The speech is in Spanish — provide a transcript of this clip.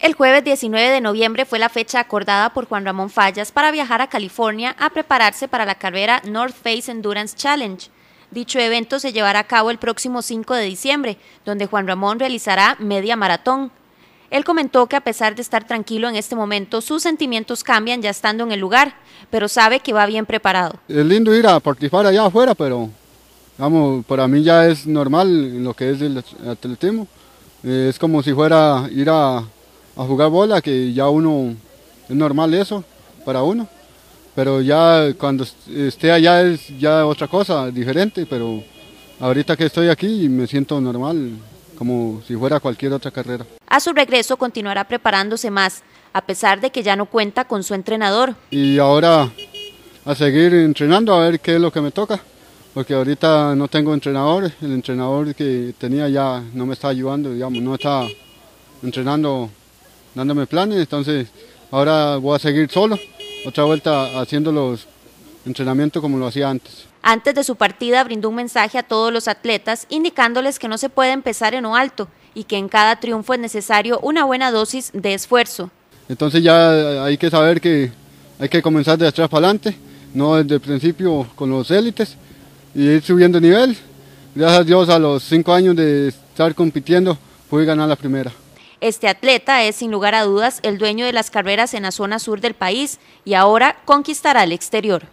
El jueves 19 de noviembre fue la fecha acordada por Juan Ramón Fallas para viajar a California a prepararse para la carrera North Face Endurance Challenge. Dicho evento se llevará a cabo el próximo 5 de diciembre, donde Juan Ramón realizará media maratón. Él comentó que a pesar de estar tranquilo en este momento, sus sentimientos cambian ya estando en el lugar, pero sabe que va bien preparado. Es lindo ir a participar allá afuera, pero vamos, para mí ya es normal lo que es el atletismo. Eh, es como si fuera ir a a jugar bola, que ya uno, es normal eso para uno, pero ya cuando esté allá es ya otra cosa, diferente, pero ahorita que estoy aquí me siento normal, como si fuera cualquier otra carrera. A su regreso continuará preparándose más, a pesar de que ya no cuenta con su entrenador. Y ahora a seguir entrenando, a ver qué es lo que me toca, porque ahorita no tengo entrenador, el entrenador que tenía ya no me está ayudando, digamos, no está entrenando dándome planes, entonces ahora voy a seguir solo, otra vuelta haciendo los entrenamientos como lo hacía antes. Antes de su partida brindó un mensaje a todos los atletas indicándoles que no se puede empezar en lo alto y que en cada triunfo es necesario una buena dosis de esfuerzo. Entonces ya hay que saber que hay que comenzar de atrás para adelante, no desde el principio con los élites y ir subiendo nivel. Gracias a Dios a los cinco años de estar compitiendo pude ganar la primera. Este atleta es sin lugar a dudas el dueño de las carreras en la zona sur del país y ahora conquistará el exterior.